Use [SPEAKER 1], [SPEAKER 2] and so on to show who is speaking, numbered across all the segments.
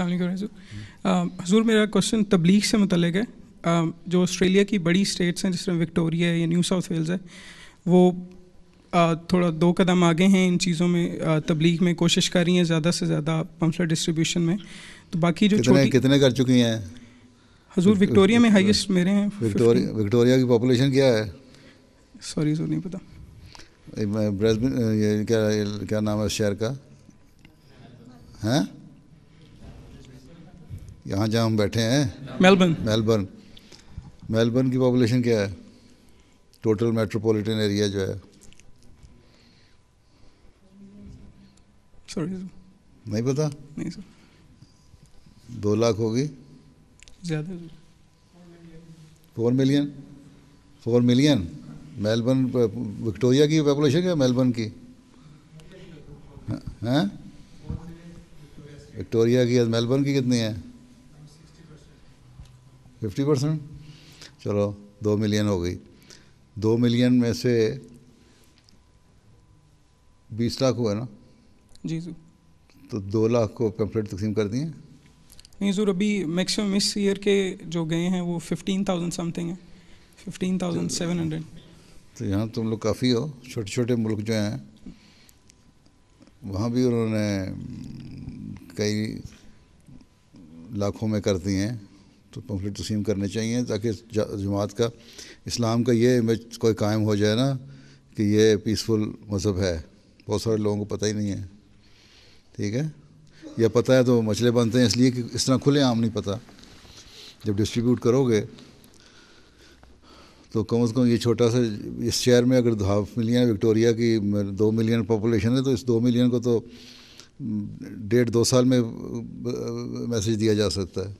[SPEAKER 1] अल्लाम हजूर um, मेरा क्वेश्चन तबलीग से मतलब है um, जो ऑस्ट्रेलिया की बड़ी स्टेट्स हैं जिसमें विक्टोरिया है या न्यू साउथ वेल्स है वो uh, थोड़ा दो कदम आगे हैं इन चीज़ों में uh, तबलीग में कोशिश कर रही हैं ज़्यादा से ज़्यादा पम्पलेट डिस्ट्रीब्यूशन में तो बाकी जो कितने,
[SPEAKER 2] कितने कर चुकी हैं
[SPEAKER 1] हजूर विक्टोरिया में हाईएस्ट मेरे हैं विक्टोरिया
[SPEAKER 2] विक्टोरिया की पॉपुलेशन क्या है
[SPEAKER 1] सॉरी तो नहीं पता
[SPEAKER 2] ब्रेसबिन ये क्या क्या नाम है शहर का हैं यहाँ जहाँ हम बैठे हैं मेलबर्न मेलबर्न मेलबर्न की पॉपुलेशन क्या है टोटल मेट्रोपॉलिटन एरिया जो है सॉरी नहीं पता नहीं सर दो लाख होगी ज़्यादा four million four million Melbourne Victoria की पॉपुलेशन क्या मेलबर्न की हैं हाँ? विक्टोरिया की मेलबर्न की कितनी है फिफ्टी परसेंट चलो दो मिलियन हो गई दो मिलियन में से बीस लाख हुआ ना जी सर तो दो लाख को पम्पलेट तकसीम कर दिए
[SPEAKER 1] नहीं सर अभी मैक्सिमम इस ईयर के जो गए हैं वो फिफ्टीन थाउजेंड समथिंग है फिफ्टीन थाउजेंड सेवन हंड्रेड
[SPEAKER 2] तो यहाँ तुम लोग काफ़ी हो छोटे छोटे मुल्क जो हैं वहाँ भी उन्होंने कई लाखों में कर दिए हैं तो पम्फलेट तस्म करने चाहिए ताकि जमात का इस्लाम का ये इमेज कोई कायम हो जाए ना कि ये पीसफुल मज़हब है बहुत सारे लोगों को पता ही नहीं है ठीक है या पता है तो मछले बनते हैं इसलिए कि इस तरह खुले आम नहीं पता जब डिस्ट्रीब्यूट करोगे तो कम अज़ कम ये छोटा सा इस शहर में अगर हाफ मिलियन विक्टोरिया की दो मिलियन पॉपुलेशन है तो इस दो मिलियन को तो डेढ़ दो साल में मैसेज दिया जा सकता है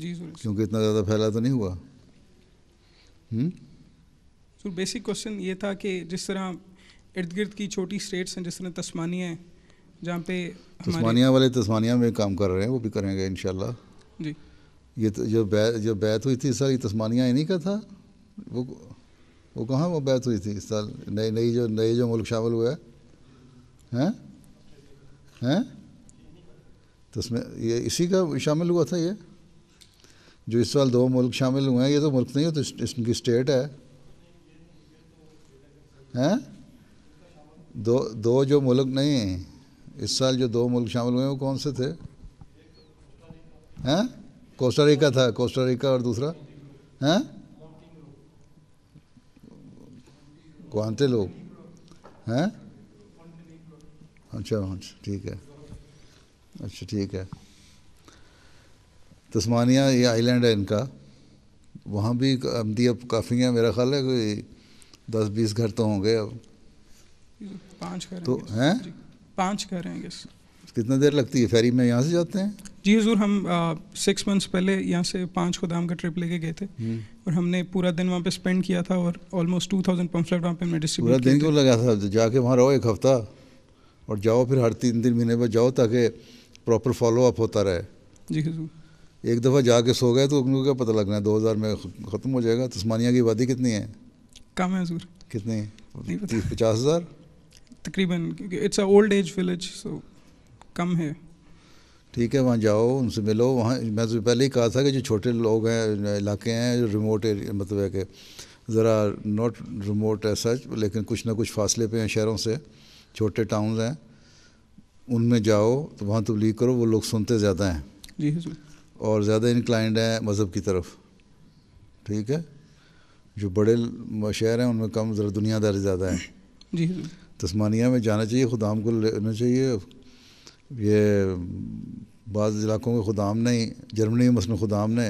[SPEAKER 2] जी सर क्योंकि इतना ज़्यादा फैला तो नहीं हुआ
[SPEAKER 1] सर बेसिक क्वेश्चन ये था कि जिस तरह इर्द गिर्द की छोटी स्टेट्स हैं जिस तरह तस्मानिया है जहाँ पे तस्मानिया
[SPEAKER 2] वाले तस्मानिया में काम कर रहे हैं वो भी करेंगे इन जी ये तो जब बै, जब बैत हुई थी इस ये तस्मानिया इन्हीं का था वो वो कहाँ वो बैत हुई थी इस साल नई नई जो नए जो मुल्क शामिल हुए हैं हैं तो इसमें ये इसी का शामिल हुआ था ये जो इस साल दो मुल्क शामिल हुए हैं ये तो मुल्क नहीं हो तो इनकी स्टेट है हैं दो दो जो मुल्क नहीं हैं इस साल जो दो मुल्क शामिल हुए हैं वो कौन से थे हैं कोस्टारिका था कोस्टारिका और दूसरा हैं थे लोग हैं अच्छा अच्छा ठीक है अच्छा ठीक है तस्मानिया ये आइलैंड है इनका वहाँ भी अमदी अब काफ़ी हैं मेरा ख्याल है कोई दस बीस घर तो होंगे अब पाँच घर तो हैं पाँच घर हैं तो कितना देर लगती है फेरी में यहाँ से जाते हैं
[SPEAKER 1] जी हजूर हम सिक्स मंथ्स पहले यहाँ से पाँच खुदाम का ट्रिप लेके गए थे हम्म। और हमने पूरा दिन वहाँ पे स्पेंड किया था और ऑलमोस्ट टू थाउजेंड पम्पलेट वहाँ पे हमने पूरा दिन क्यों
[SPEAKER 2] तो लगा था जाके वहाँ रहो एक हफ्ता और जाओ फिर हर तीन दिन महीने पर जाओ ताकि प्रॉपर फॉलो अप होता रहे जी हजूर एक दफ़ा जाके सो गए तो उनको क्या पता लगना है दो हज़ार में ख़त्म हो जाएगा तस्मानिया की आबादी कितनी है कम है जूर कितनी है तीस पचास हज़ार
[SPEAKER 1] तकरीबन it's a old age village so कम है
[SPEAKER 2] ठीक है वहाँ जाओ उनसे मिलो वहाँ मैं तो पहले ही कहा था कि जो छोटे लोग हैं इलाके हैं जो रिमोट एरिया मतलब है कि ज़रा नॉट रिमोट है सच लेकिन कुछ ना कुछ फासले पे हैं शहरों से छोटे टाउन हैं उनमें जाओ तो वहाँ तबलीग करो वो लोग सुनते ज़्यादा हैं जी हजूर और ज़्यादा इंक्लाइंड हैं मज़हब की तरफ ठीक है जो बड़े शहर हैं उनमें कम ज़रा दुनियादारी ज़्यादा है जी तस्मानिया में जाना चाहिए खुदाम को लेना चाहिए ये बाज़ इलाकों के खुदाम ने जर्मनी में मसन खुदाम ने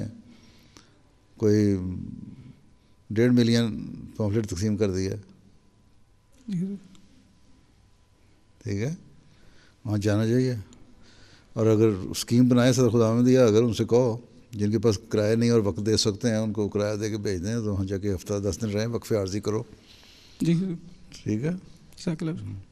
[SPEAKER 2] कोई डेढ़ मिलियन पम्फलेट तकसीम कर दिया ठीक है वहाँ जाना चाहिए और अगर स्कीम बनाए सर खुदा में दिया अगर उनसे कहो जिनके पास किराया नहीं और वक्त दे सकते हैं उनको किराया दे के भेज दें तो वहाँ जाके हफ्ता दस दिन रहें वक्फे आर्जी करो जी ठीक
[SPEAKER 1] है